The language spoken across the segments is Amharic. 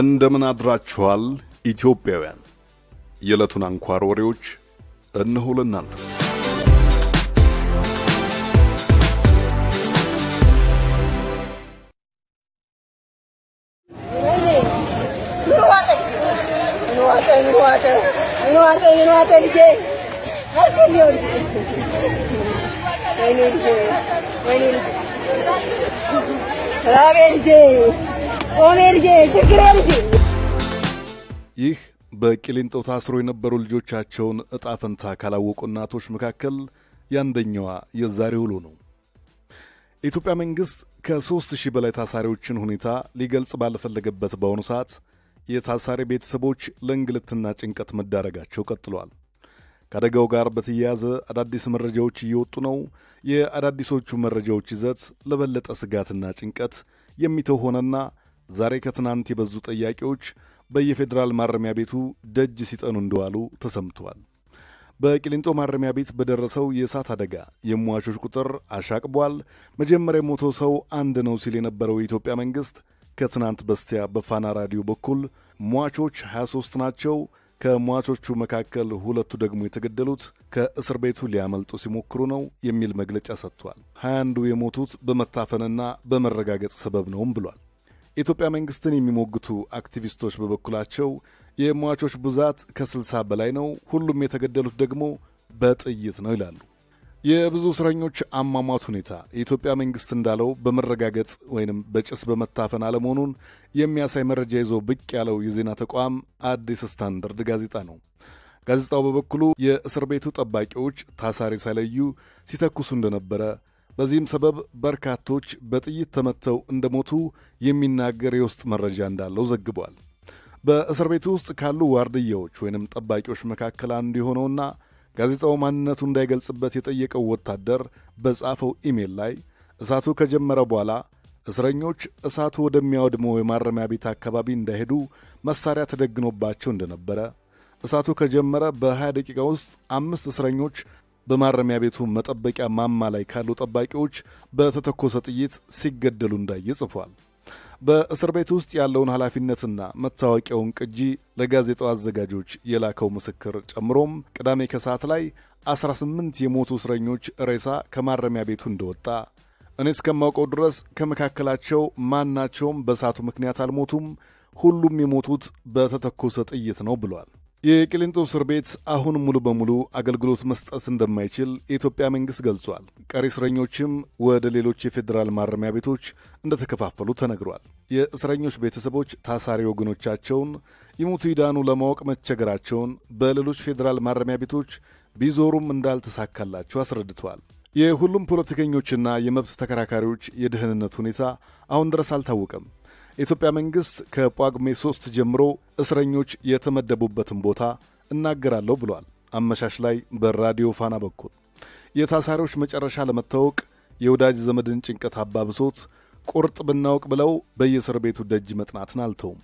እንደምን አድራችኋል ኢትዮጵያውያን። የዕለቱን አንኳር ወሬዎች እነሆ ለእናንተ። ወይኔ ልጄ ይህ በቂሊንጦ ታስሮ የነበሩ ልጆቻቸውን እጣ ፈንታ ካላወቁ እናቶች መካከል የአንደኛዋ የዛሬ ውሎ ነው። የኢትዮጵያ መንግሥት ከሦስት ሺህ በላይ ታሳሪዎችን ሁኔታ ሊገልጽ ባልፈለገበት በአሁኑ ሰዓት የታሳሪ ቤተሰቦች ለእንግልትና ጭንቀት መዳረጋቸው ቀጥሏል። ከአደጋው ጋር በተያያዘ አዳዲስ መረጃዎች እየወጡ ነው። የአዳዲሶቹ መረጃዎች ይዘት ለበለጠ ስጋትና ጭንቀት የሚተው ሆነና ዛሬ ከትናንት የበዙ ጥያቄዎች በየፌዴራል ማረሚያ ቤቱ ደጅ ሲጠኑ እንደዋሉ ተሰምተዋል። በቅሊንጦ ማረሚያ ቤት በደረሰው የእሳት አደጋ የሟቾች ቁጥር አሻቅቧል። መጀመሪያ የሞተው ሰው አንድ ነው ሲል የነበረው የኢትዮጵያ መንግሥት ከትናንት በስቲያ በፋና ራዲዮ በኩል ሟቾች 23 ናቸው፣ ከሟቾቹ መካከል ሁለቱ ደግሞ የተገደሉት ከእስር ቤቱ ሊያመልጡ ሲሞክሩ ነው የሚል መግለጫ ሰጥቷል። 21ዱ የሞቱት በመታፈንና በመረጋገጥ ሰበብ ነውም ብሏል። የኢትዮጵያ መንግስትን የሚሞግቱ አክቲቪስቶች በበኩላቸው የሟቾች ብዛት ከ60 በላይ ነው፣ ሁሉም የተገደሉት ደግሞ በጥይት ነው ይላሉ። የብዙ እስረኞች አሟሟት ሁኔታ የኢትዮጵያ መንግስት እንዳለው በመረጋገጥ ወይንም በጭስ በመታፈን አለመሆኑን የሚያሳይ መረጃ ይዞ ብቅ ያለው የዜና ተቋም አዲስ ስታንዳርድ ጋዜጣ ነው። ጋዜጣው በበኩሉ የእስር ቤቱ ጠባቂዎች ታሳሪ ሳይለዩ ሲተኩሱ እንደነበረ በዚህም ሰበብ በርካቶች በጥይት ተመተው እንደሞቱ የሚናገር የውስጥ መረጃ እንዳለው ዘግቧል። በእስር ቤት ውስጥ ካሉ ዋርድያዎች ወይንም ጠባቂዎች መካከል አንዱ የሆነውና ጋዜጣው ማንነቱ እንዳይገልጽበት የጠየቀው ወታደር በጻፈው ኢሜል ላይ እሳቱ ከጀመረ በኋላ እስረኞች እሳቱ ወደሚያወድመው የማረሚያ ቤት አካባቢ እንዳይሄዱ መሳሪያ ተደግኖባቸው እንደነበረ፣ እሳቱ ከጀመረ በ20 ደቂቃ ውስጥ አምስት እስረኞች በማረሚያ ቤቱ መጠበቂያ ማማ ላይ ካሉ ጠባቂዎች በተተኮሰ ጥይት ሲገደሉ እንዳየ ጽፏል። በእስር ቤት ውስጥ ያለውን ኃላፊነትና መታወቂያውን ቅጂ ለጋዜጣው አዘጋጆች የላከው ምስክር ጨምሮም ቅዳሜ ከሰዓት ላይ 18 የሞቱ እስረኞች ሬሳ ከማረሚያ ቤቱ እንደወጣ እኔ እስከማውቀው ድረስ ከመካከላቸው ማናቸውም በእሳቱ ምክንያት አልሞቱም፣ ሁሉም የሞቱት በተተኮሰ ጥይት ነው ብሏል። የቅሊንጦ እስር ቤት አሁን ሙሉ በሙሉ አገልግሎት መስጠት እንደማይችል የኢትዮጵያ መንግሥት ገልጿል። ቀሪ እስረኞችም ወደ ሌሎች የፌዴራል ማረሚያ ቤቶች እንደተከፋፈሉ ተነግሯል። የእስረኞች ቤተሰቦች ታሳሪ ወገኖቻቸውን ይሙቱ ይዳኑ ለማወቅ መቸገራቸውን፣ በሌሎች ፌዴራል ማረሚያ ቤቶች ቢዞሩም እንዳልተሳካላቸው አስረድተዋል። የሁሉም ፖለቲከኞችና የመብት ተከራካሪዎች የደህንነት ሁኔታ አሁን ድረስ አልታወቀም። የኢትዮጵያ መንግሥት ከጳጉሜ ሦስት ጀምሮ እስረኞች የተመደቡበትን ቦታ እናገራለሁ ብሏል። አመሻሽ ላይ በራዲዮ ፋና በኩል የታሳሪዎች መጨረሻ ለመታወቅ የወዳጅ ዘመድን ጭንቀት አባብሶት ቁርጥ ብናውቅ ብለው በየእስር ቤቱ ደጅ መጥናትን አልተውም።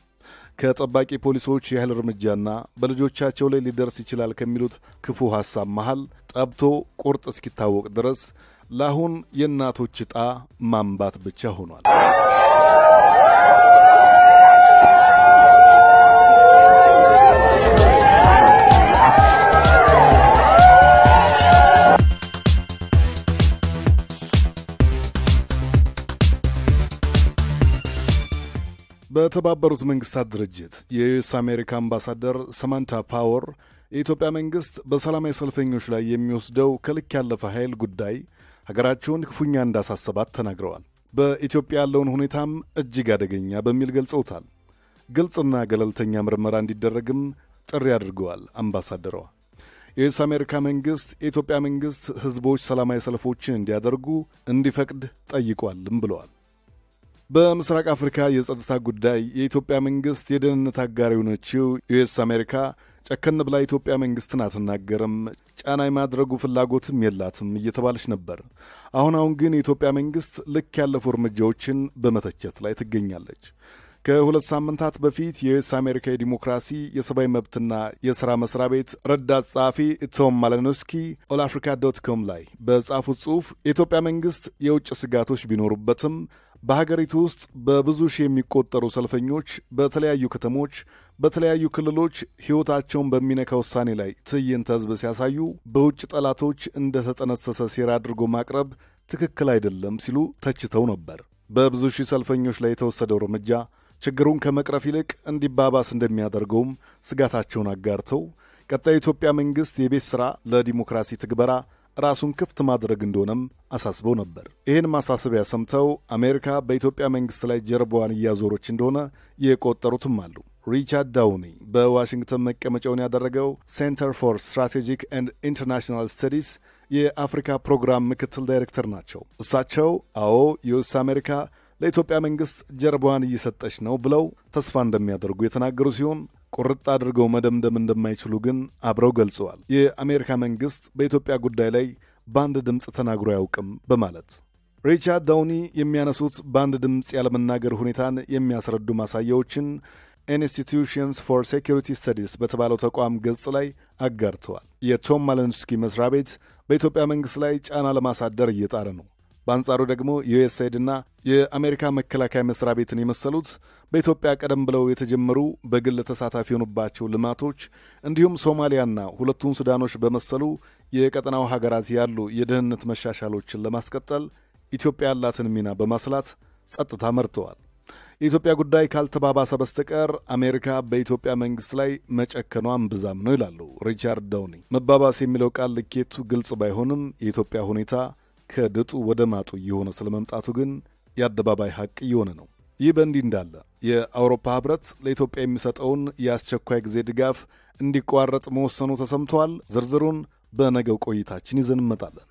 ከጠባቂ ፖሊሶች የኃይል እርምጃና በልጆቻቸው ላይ ሊደርስ ይችላል ከሚሉት ክፉ ሐሳብ መሃል ጠብቶ ቁርጥ እስኪታወቅ ድረስ ለአሁን የእናቶች ዕጣ ማንባት ብቻ ሆኗል። በተባበሩት መንግስታት ድርጅት የዩኤስ አሜሪካ አምባሳደር ሰማንታ ፓወር የኢትዮጵያ መንግስት በሰላማዊ ሰልፈኞች ላይ የሚወስደው ከልክ ያለፈ ኃይል ጉዳይ ሀገራቸውን ክፉኛ እንዳሳሰባት ተናግረዋል። በኢትዮጵያ ያለውን ሁኔታም እጅግ አደገኛ በሚል ገልጸውታል። ግልጽና ገለልተኛ ምርመራ እንዲደረግም ጥሪ አድርገዋል። አምባሳደሯ የዩኤስ አሜሪካ መንግስት የኢትዮጵያ መንግስት ህዝቦች ሰላማዊ ሰልፎችን እንዲያደርጉ እንዲፈቅድ ጠይቋልም ብለዋል። በምስራቅ አፍሪካ የጸጥታ ጉዳይ የኢትዮጵያ መንግስት የደህንነት አጋር የሆነችው ዩኤስ አሜሪካ ጨከን ብላ ኢትዮጵያ መንግስትን አትናገርም፣ ጫና የማድረጉ ፍላጎትም የላትም እየተባለች ነበር። አሁን አሁን ግን የኢትዮጵያ መንግስት ልክ ያለፉ እርምጃዎችን በመተቸት ላይ ትገኛለች። ከሁለት ሳምንታት በፊት የዩኤስ አሜሪካ የዲሞክራሲ የሰብአዊ መብትና የሥራ መስሪያ ቤት ረዳት ጸሐፊ ቶም ማለኖስኪ ኦል አፍሪካ ዶት ኮም ላይ በጻፉት ጽሑፍ የኢትዮጵያ መንግሥት የውጭ ስጋቶች ቢኖሩበትም በሀገሪቱ ውስጥ በብዙ ሺህ የሚቆጠሩ ሰልፈኞች በተለያዩ ከተሞች በተለያዩ ክልሎች ሕይወታቸውን በሚነካ ውሳኔ ላይ ትዕይንተ ሕዝብ ሲያሳዩ በውጭ ጠላቶች እንደተጠነሰሰ ሴራ አድርጎ ማቅረብ ትክክል አይደለም ሲሉ ተችተው ነበር። በብዙ ሺህ ሰልፈኞች ላይ የተወሰደው እርምጃ ችግሩን ከመቅረፍ ይልቅ እንዲባባስ እንደሚያደርገውም ስጋታቸውን አጋርተው ቀጣይ የኢትዮጵያ መንግሥት የቤት ሥራ ለዲሞክራሲ ትግበራ ራሱን ክፍት ማድረግ እንደሆነም አሳስበው ነበር። ይህን ማሳሰቢያ ሰምተው አሜሪካ በኢትዮጵያ መንግሥት ላይ ጀርባዋን እያዞረች እንደሆነ የቆጠሩትም አሉ። ሪቻርድ ዳውኒ በዋሽንግተን መቀመጫውን ያደረገው ሴንተር ፎር ስትራቴጂክ ኤንድ ኢንተርናሽናል ስተዲስ የአፍሪካ ፕሮግራም ምክትል ዳይሬክተር ናቸው። እሳቸው አዎ ዩኤስ አሜሪካ ለኢትዮጵያ መንግሥት ጀርባዋን እየሰጠች ነው ብለው ተስፋ እንደሚያደርጉ የተናገሩ ሲሆን ቁርጥ አድርገው መደምደም እንደማይችሉ ግን አብረው ገልጸዋል። የአሜሪካ መንግሥት በኢትዮጵያ ጉዳይ ላይ በአንድ ድምፅ ተናግሮ አያውቅም በማለት ሪቻርድ ዳውኒ የሚያነሱት በአንድ ድምፅ ያለመናገር ሁኔታን የሚያስረዱ ማሳያዎችን ኢንስቲትዩሽንስ ፎር ሴኪሪቲ ስተዲስ በተባለው ተቋም ገጽ ላይ አጋርተዋል። የቶም ማለንስኪ መስሪያ ቤት በኢትዮጵያ መንግሥት ላይ ጫና ለማሳደር እየጣረ ነው። በአንጻሩ ደግሞ የዩኤስአይድና የአሜሪካ መከላከያ መስሪያ ቤትን የመሰሉት በኢትዮጵያ ቀደም ብለው የተጀመሩ በግል ተሳታፊ የሆኑባቸው ልማቶች እንዲሁም ሶማሊያና ሁለቱን ሱዳኖች በመሰሉ የቀጠናው ሀገራት ያሉ የደህንነት መሻሻሎችን ለማስቀጠል ኢትዮጵያ ያላትን ሚና በማስላት ጸጥታ መርተዋል። የኢትዮጵያ ጉዳይ ካልተባባሰ በስተቀር አሜሪካ በኢትዮጵያ መንግስት ላይ መጨከኗ እምብዛም ነው ይላሉ ሪቻርድ ዳውኒ። መባባስ የሚለው ቃል ልኬቱ ግልጽ ባይሆንም የኢትዮጵያ ሁኔታ ከድጡ ወደ ማጡ እየሆነ ስለመምጣቱ ግን የአደባባይ ሐቅ እየሆነ ነው። ይህ በእንዲህ እንዳለ የአውሮፓ ህብረት ለኢትዮጵያ የሚሰጠውን የአስቸኳይ ጊዜ ድጋፍ እንዲቋረጥ መወሰኑ ተሰምተዋል። ዝርዝሩን በነገው ቆይታችን ይዘን እንመጣለን።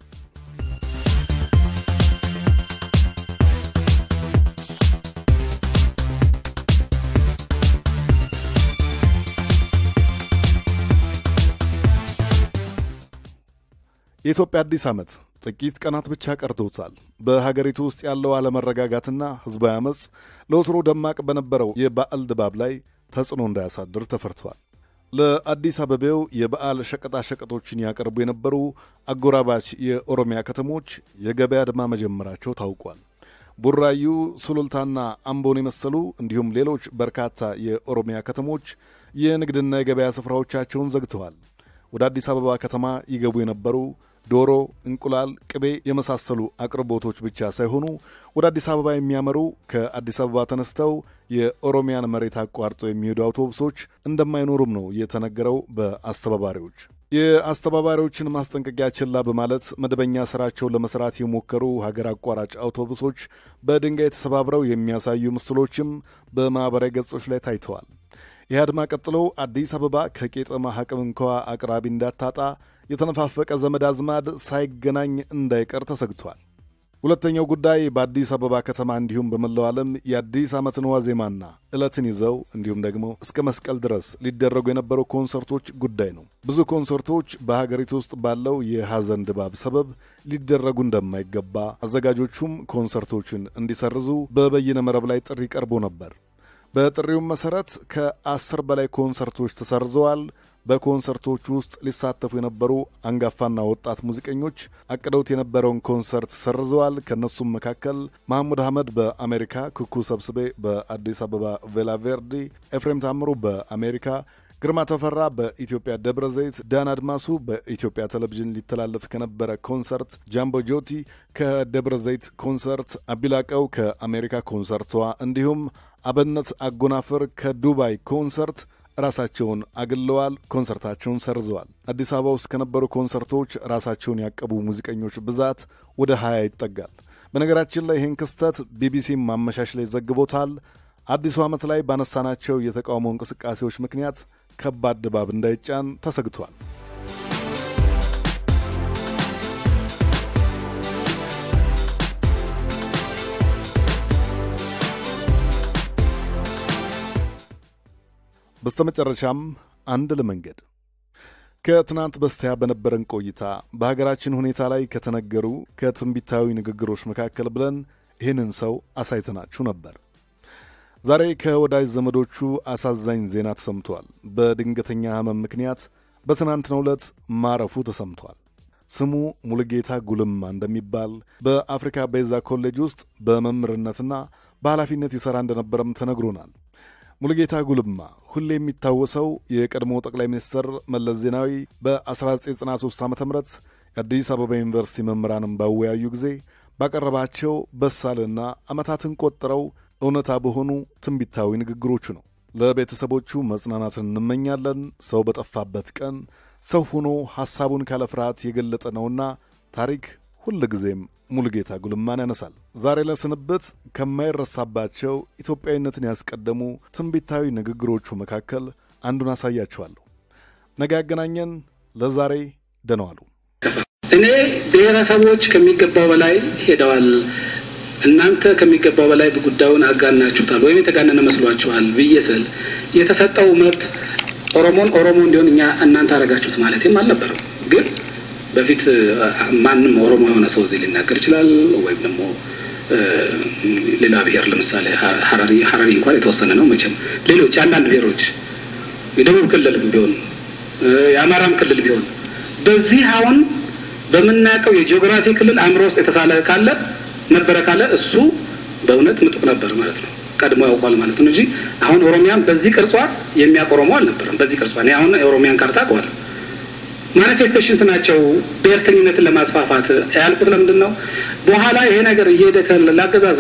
የኢትዮጵያ አዲስ ዓመት ጥቂት ቀናት ብቻ ቀርተውታል። በሀገሪቱ ውስጥ ያለው አለመረጋጋትና ህዝባዊ አመፅ ለወትሮ ደማቅ በነበረው የበዓል ድባብ ላይ ተጽዕኖ እንዳያሳድር ተፈርቷል። ለአዲስ አበቤው የበዓል ሸቀጣሸቀጦችን ያቀርቡ የነበሩ አጎራባች የኦሮሚያ ከተሞች የገበያ ድማ መጀመራቸው ታውቋል። ቡራዩ፣ ሱሉልታና አምቦን የመሰሉ እንዲሁም ሌሎች በርካታ የኦሮሚያ ከተሞች የንግድና የገበያ ስፍራዎቻቸውን ዘግተዋል። ወደ አዲስ አበባ ከተማ ይገቡ የነበሩ ዶሮ፣ እንቁላል፣ ቅቤ የመሳሰሉ አቅርቦቶች ብቻ ሳይሆኑ ወደ አዲስ አበባ የሚያመሩ ከአዲስ አበባ ተነስተው የኦሮሚያን መሬት አቋርጠው የሚሄዱ አውቶቡሶች እንደማይኖሩም ነው የተነገረው በአስተባባሪዎች። የአስተባባሪዎችን ማስጠንቀቂያ ችላ በማለት መደበኛ ስራቸውን ለመስራት የሞከሩ ሀገር አቋራጭ አውቶቡሶች በድንጋይ ተሰባብረው የሚያሳዩ ምስሎችም በማኅበራዊ ገጾች ላይ ታይተዋል። ኢህአድማ ቀጥሎ አዲስ አበባ ከቄጠማ ሐቅም እንኳ አቅራቢ እንዳታጣ የተነፋፈቀ ዘመድ አዝማድ ሳይገናኝ እንዳይቀር ተሰግቷል። ሁለተኛው ጉዳይ በአዲስ አበባ ከተማ እንዲሁም በመላው ዓለም የአዲስ ዓመትን ዋዜማና ዕለትን ይዘው እንዲሁም ደግሞ እስከ መስቀል ድረስ ሊደረጉ የነበሩ ኮንሰርቶች ጉዳይ ነው። ብዙ ኮንሰርቶች በሀገሪቱ ውስጥ ባለው የሐዘን ድባብ ሰበብ ሊደረጉ እንደማይገባ አዘጋጆቹም ኮንሰርቶችን እንዲሰርዙ በበይነ መረብ ላይ ጥሪ ቀርቦ ነበር። በጥሪውም መሠረት ከአስር በላይ ኮንሰርቶች ተሰርዘዋል። በኮንሰርቶቹ ውስጥ ሊሳተፉ የነበሩ አንጋፋና ወጣት ሙዚቀኞች አቅደውት የነበረውን ኮንሰርት ሰርዘዋል። ከእነሱም መካከል መሐሙድ አህመድ በአሜሪካ፣ ኩኩ ሰብስቤ በአዲስ አበባ ቬላቬርዲ፣ ኤፍሬም ታምሩ በአሜሪካ ግርማ ተፈራ በኢትዮጵያ ደብረ ዘይት፣ ዳን አድማሱ በኢትዮጵያ ቴሌቪዥን ሊተላለፍ ከነበረ ኮንሰርት፣ ጃምቦ ጆቲ ከደብረ ዘይት ኮንሰርት፣ አቢላቀው ከአሜሪካ ኮንሰርቷ እንዲሁም አብነት አጎናፍር ከዱባይ ኮንሰርት ራሳቸውን አግለዋል፣ ኮንሰርታቸውን ሰርዘዋል። አዲስ አበባ ውስጥ ከነበሩ ኮንሰርቶች ራሳቸውን ያቀቡ ሙዚቀኞች ብዛት ወደ ሀያ ይጠጋል። በነገራችን ላይ ይህን ክስተት ቢቢሲ ማመሻሽ ላይ ዘግቦታል። አዲሱ ዓመት ላይ ባነሳናቸው የተቃውሞ እንቅስቃሴዎች ምክንያት ከባድ ድባብ እንዳይጫን ተሰግቷል። በስተመጨረሻም አንድ ለመንገድ ከትናንት በስቲያ በነበረን ቆይታ በሀገራችን ሁኔታ ላይ ከተነገሩ ከትንቢታዊ ንግግሮች መካከል ብለን ይህንን ሰው አሳይተናችሁ ነበር። ዛሬ ከወዳጅ ዘመዶቹ አሳዛኝ ዜና ተሰምቷል። በድንገተኛ ሕመም ምክንያት በትናንትናው ዕለት ማረፉ ተሰምቷል። ስሙ ሙሉጌታ ጉልማ እንደሚባል በአፍሪካ ቤዛ ኮሌጅ ውስጥ በመምህርነትና በኃላፊነት ይሠራ እንደነበረም ተነግሮናል። ሙሉጌታ ጉልማ ሁሌ የሚታወሰው የቀድሞ ጠቅላይ ሚኒስትር መለስ ዜናዊ በ1993 ዓ ም የአዲስ አበባ ዩኒቨርሲቲ መምህራንን ባወያዩ ጊዜ ባቀረባቸው በሳልና ዓመታትን ቆጥረው እውነታ በሆኑ ትንቢታዊ ንግግሮቹ ነው። ለቤተሰቦቹ መጽናናትን እንመኛለን። ሰው በጠፋበት ቀን ሰው ሆኖ ሐሳቡን ካለ ፍርሃት የገለጠ ነውና ታሪክ ጊዜም ሙሉጌታ ጉልማን ያነሳል። ዛሬ ለስንበት ከማይረሳባቸው ኢትዮጵያዊነትን ያስቀደሙ ትንቢታዊ ንግግሮቹ መካከል አንዱን አሳያችኋለሁ። ነገ ያገናኘን። ለዛሬ ደነዋሉ። እኔ ብሔረሰቦች ከሚገባው በላይ ሄደዋል፣ እናንተ ከሚገባው በላይ ጉዳዩን አጋናችሁታል ወይም የተጋነነ መስሏችኋል ብዬ ስል የተሰጠው መብት ኦሮሞን ኦሮሞ እንዲሆን እኛ እናንተ አረጋችሁት ማለትም አልነበረም ግን በፊት ማንም ኦሮሞ የሆነ ሰው እዚህ ሊናገር ይችላል ወይም ደግሞ ሌላ ብሔር ለምሳሌ ሀራሪ ሀራሪ እንኳን የተወሰነ ነው መቼም ሌሎች አንዳንድ ብሔሮች የደቡብ ክልልም ቢሆን የአማራም ክልል ቢሆን በዚህ አሁን በምናውቀው የጂኦግራፊ ክልል አእምሮ ውስጥ የተሳለ ካለ ነበረ ካለ እሱ በእውነት ምጡቅ ነበር ማለት ነው። ቀድሞ ያውቋል ማለት ነው እንጂ አሁን ኦሮሚያን በዚህ ቅርጿ የሚያውቅ ኦሮሞ አልነበረም። በዚህ ቅርጿ አሁን የኦሮሚያን ካርታ አውቀዋለሁ። ማኒፌስቴሽንስ ናቸው ብሔርተኝነትን ለማስፋፋት ያልኩት ለምንድን ነው? በኋላ ይሄ ነገር እየሄደ ላገዛዝ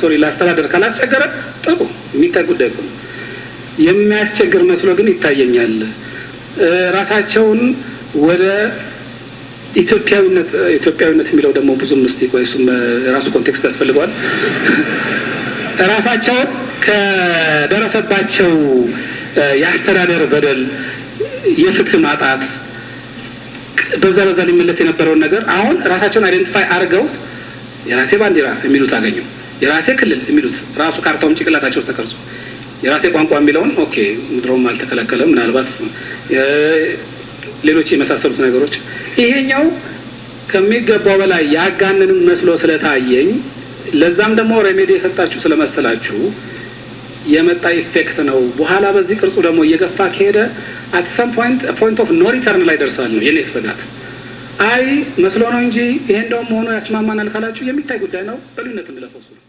ሶሪ ላስተዳደር ካላስቸገረ ጥሩ የሚታይ ጉዳይ ነው። የሚያስቸግር መስሎ ግን ይታየኛል። ራሳቸውን ወደ ኢትዮጵያዊነት ኢትዮጵያዊነት የሚለው ደግሞ ብዙም ምስቲ ቆይ እሱም የራሱ ኮንቴክስት ያስፈልገዋል። ራሳቸው ከደረሰባቸው የአስተዳደር በደል፣ የፍትህ ማጣት በዛ በዛ ሊመለስ የነበረውን ነገር አሁን ራሳቸውን አይደንቲፋይ አድርገውት የራሴ ባንዲራ የሚሉት አገኙ። የራሴ ክልል የሚሉት ራሱ ካርታውም ጭቅላታቸው ውስጥ ተቀርጾ የራሴ ቋንቋ የሚለውን ኦኬ ድሮም አልተከለከለም። ምናልባት ሌሎች የመሳሰሉት ነገሮች ይሄኛው ከሚገባው በላይ ያጋንን መስሎ ስለታየኝ ለዛም ደግሞ ሬሜዲ የሰጣችሁ ስለመሰላችሁ የመጣ ኢፌክት ነው። በኋላ በዚህ ቅርጹ ደግሞ እየገፋ ከሄደ አት ሰም ፖይንት ፖይንት ኦፍ ኖ ሪተርን ላይ ደርሳል ነው የኔ ስጋት። አይ መስሎ ነው እንጂ ይሄ እንደውም መሆኑ ያስማማናል ካላችሁ የሚታይ ጉዳይ ነው። በልዩነት እንለፈው።